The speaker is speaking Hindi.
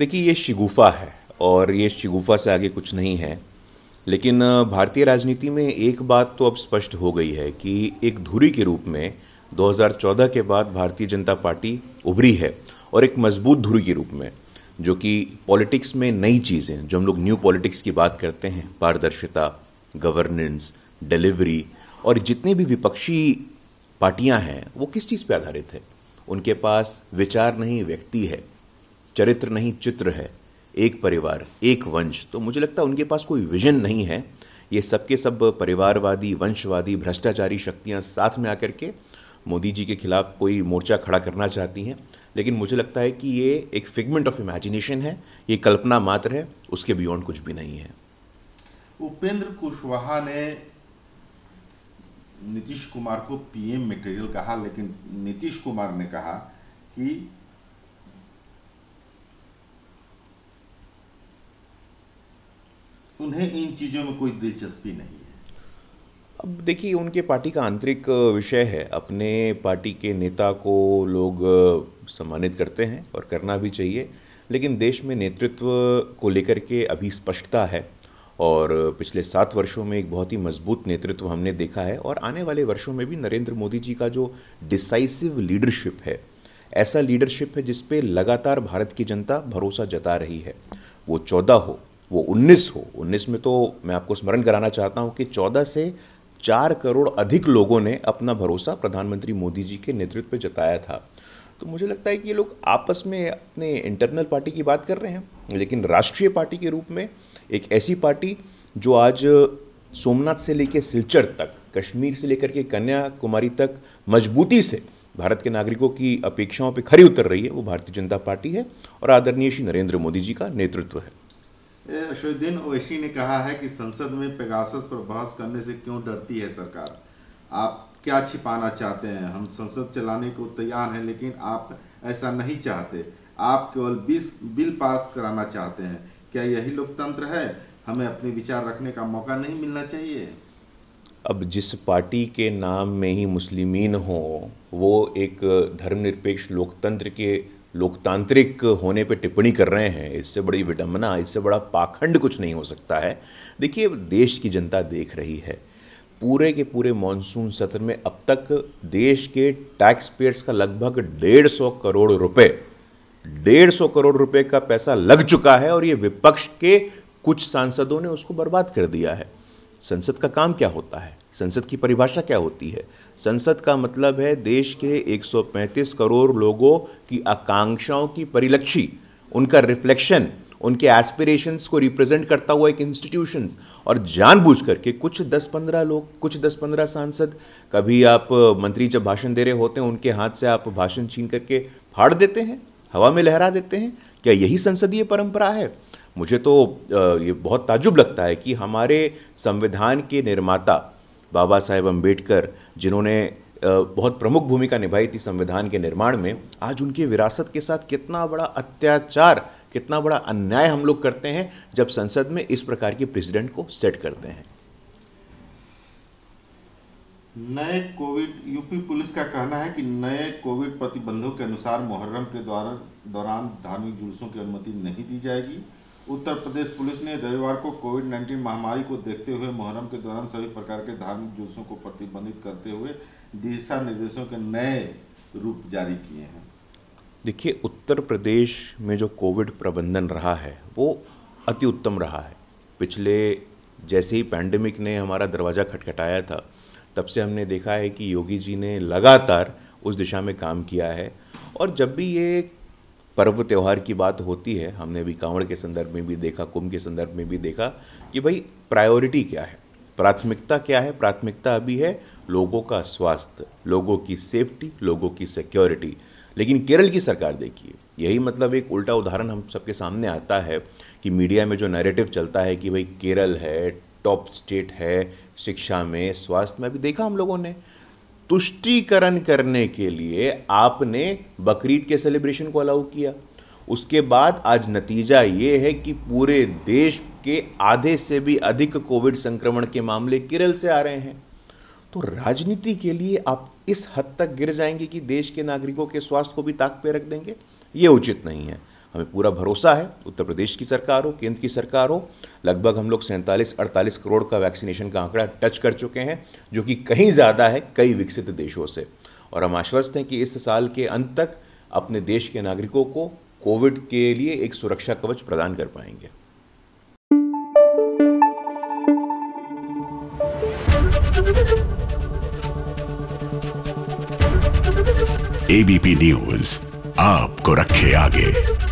देखिए ये शिगुफा है और ये शिगुफा से आगे कुछ नहीं है लेकिन भारतीय राजनीति में एक बात तो अब स्पष्ट हो गई है कि एक धुरी के रूप में 2014 के बाद भारतीय जनता पार्टी उभरी है और एक मजबूत धुरी के रूप में जो कि पॉलिटिक्स में नई चीज़ें जो हम लोग न्यू पॉलिटिक्स की बात करते हैं पारदर्शिता गवर्नेंस डिलीवरी और जितने भी विपक्षी पार्टियां हैं वो किस चीज़ पर आधारित है उनके पास विचार नहीं व्यक्ति है चरित्र नहीं चित्र है एक परिवार एक वंश तो मुझे लगता है उनके पास कोई विजन नहीं है ये सबके सब परिवारवादी वंशवादी भ्रष्टाचारी शक्तियां साथ में आकर के मोदी जी के खिलाफ कोई मोर्चा खड़ा करना चाहती हैं लेकिन मुझे लगता है कि ये एक फिगमेंट ऑफ इमेजिनेशन है ये कल्पना मात्र है उसके बियॉन्ड कुछ भी नहीं है उपेंद्र कुशवाहा ने नीतीश कुमार को पीएम मटेरियल कहा लेकिन नीतीश कुमार ने कहा कि उन्हें इन चीज़ों में कोई दिलचस्पी नहीं है अब देखिए उनके पार्टी का आंतरिक विषय है अपने पार्टी के नेता को लोग सम्मानित करते हैं और करना भी चाहिए लेकिन देश में नेतृत्व को लेकर के अभी स्पष्टता है और पिछले सात वर्षों में एक बहुत ही मजबूत नेतृत्व हमने देखा है और आने वाले वर्षों में भी नरेंद्र मोदी जी का जो डिसाइसिव लीडरशिप है ऐसा लीडरशिप है जिसपे लगातार भारत की जनता भरोसा जता रही है वो चौदह हो वो 19 हो 19 में तो मैं आपको स्मरण कराना चाहता हूँ कि 14 से चार करोड़ अधिक लोगों ने अपना भरोसा प्रधानमंत्री मोदी जी के नेतृत्व पर जताया था तो मुझे लगता है कि ये लोग आपस में अपने इंटरनल पार्टी की बात कर रहे हैं लेकिन राष्ट्रीय पार्टी के रूप में एक ऐसी पार्टी जो आज सोमनाथ से लेकर सिलचर तक कश्मीर से लेकर के कन्याकुमारी तक मजबूती से भारत के नागरिकों की अपेक्षाओं पर खरी उतर रही है वो भारतीय जनता पार्टी है और आदरणीय श्री नरेंद्र मोदी जी का नेतृत्व है अशुद्दीन ओवैसी ने कहा है कि संसद में पेगासस पर बहस करने से क्यों डरती है सरकार आप क्या छिपाना चाहते हैं हम संसद चलाने को तैयार हैं लेकिन आप ऐसा नहीं चाहते आप केवल बीस बिल पास कराना चाहते हैं क्या यही लोकतंत्र है हमें अपने विचार रखने का मौका नहीं मिलना चाहिए अब जिस पार्टी के नाम में ही मुस्लिमीन हो वो एक धर्मनिरपेक्ष लोकतंत्र के लोकतांत्रिक होने पे टिप्पणी कर रहे हैं इससे बड़ी विडम्बना इससे बड़ा पाखंड कुछ नहीं हो सकता है देखिए देश की जनता देख रही है पूरे के पूरे मानसून सत्र में अब तक देश के टैक्स पेयर्स का लगभग डेढ़ सौ करोड़ रुपए डेढ़ सौ करोड़ रुपए का पैसा लग चुका है और ये विपक्ष के कुछ सांसदों ने उसको बर्बाद कर दिया है संसद का काम क्या होता है संसद की परिभाषा क्या होती है संसद का मतलब है देश के 135 करोड़ लोगों की आकांक्षाओं की परिलक्षी उनका रिफ्लेक्शन उनके एस्पिरेशंस को रिप्रेजेंट करता हुआ एक इंस्टीट्यूशन और जानबूझ करके कुछ 10-15 लोग कुछ 10-15 सांसद कभी आप मंत्री जब भाषण दे रहे होते हैं उनके हाथ से आप भाषण छीन करके फाड़ देते हैं हवा में लहरा देते हैं क्या यही संसदीय परंपरा है मुझे तो ये बहुत ताजुब लगता है कि हमारे संविधान के निर्माता बाबा साहेब अम्बेडकर जिन्होंने बहुत प्रमुख भूमिका निभाई थी संविधान के निर्माण में आज उनकी विरासत के साथ कितना बड़ा अत्याचार कितना बड़ा अन्याय हम लोग करते हैं जब संसद में इस प्रकार के प्रेसिडेंट को सेट करते हैं नए कोविड यूपी पुलिस का कहना है कि नए कोविड प्रतिबंधों के अनुसार मुहर्रम के द्वारा दौरान धार्मिक जुलूसों की अनुमति नहीं दी जाएगी उत्तर प्रदेश पुलिस ने रविवार को कोविड 19 महामारी को देखते हुए मुहर्रम के दौरान सभी प्रकार के धार्मिक जुलूसों को प्रतिबंधित करते हुए दिशा निर्देशों के नए रूप जारी किए हैं देखिए उत्तर प्रदेश में जो कोविड प्रबंधन रहा है वो अति उत्तम रहा है पिछले जैसे ही पैंडमिक ने हमारा दरवाज़ा खटखटाया था तब से हमने देखा है कि योगी जी ने लगातार उस दिशा में काम किया है और जब भी ये पर्व त्यौहार की बात होती है हमने भी कांवड़ के संदर्भ में भी देखा कुंभ के संदर्भ में भी देखा कि भाई प्रायोरिटी क्या है प्राथमिकता क्या है प्राथमिकता अभी है लोगों का स्वास्थ्य लोगों की सेफ्टी लोगों की सिक्योरिटी लेकिन केरल की सरकार देखिए यही मतलब एक उल्टा उदाहरण हम सबके सामने आता है कि मीडिया में जो नैरेटिव चलता है कि भाई केरल है टॉप स्टेट है शिक्षा में स्वास्थ्य में अभी देखा हम लोगों ने तुष्टीकरण करने के लिए आपने बकरीद के सेलिब्रेशन को अलाउ किया उसके बाद आज नतीजा ये है कि पूरे देश के आधे से भी अधिक कोविड संक्रमण के मामले केरल से आ रहे हैं तो राजनीति के लिए आप इस हद तक गिर जाएंगे कि देश के नागरिकों के स्वास्थ्य को भी ताक पे रख देंगे ये उचित नहीं है हमें पूरा भरोसा है उत्तर प्रदेश की सरकार हो केंद्र की सरकार हो लगभग हम लोग सैंतालीस अड़तालीस करोड़ का वैक्सीनेशन का आंकड़ा टच कर चुके हैं जो कि कहीं ज़्यादा है कई विकसित देशों से और हम आश्वस्त हैं कि इस साल के अंत तक अपने देश के नागरिकों को कोविड के लिए एक सुरक्षा कवच प्रदान कर पाएंगे एबीपी न्यूज आपको रखे आगे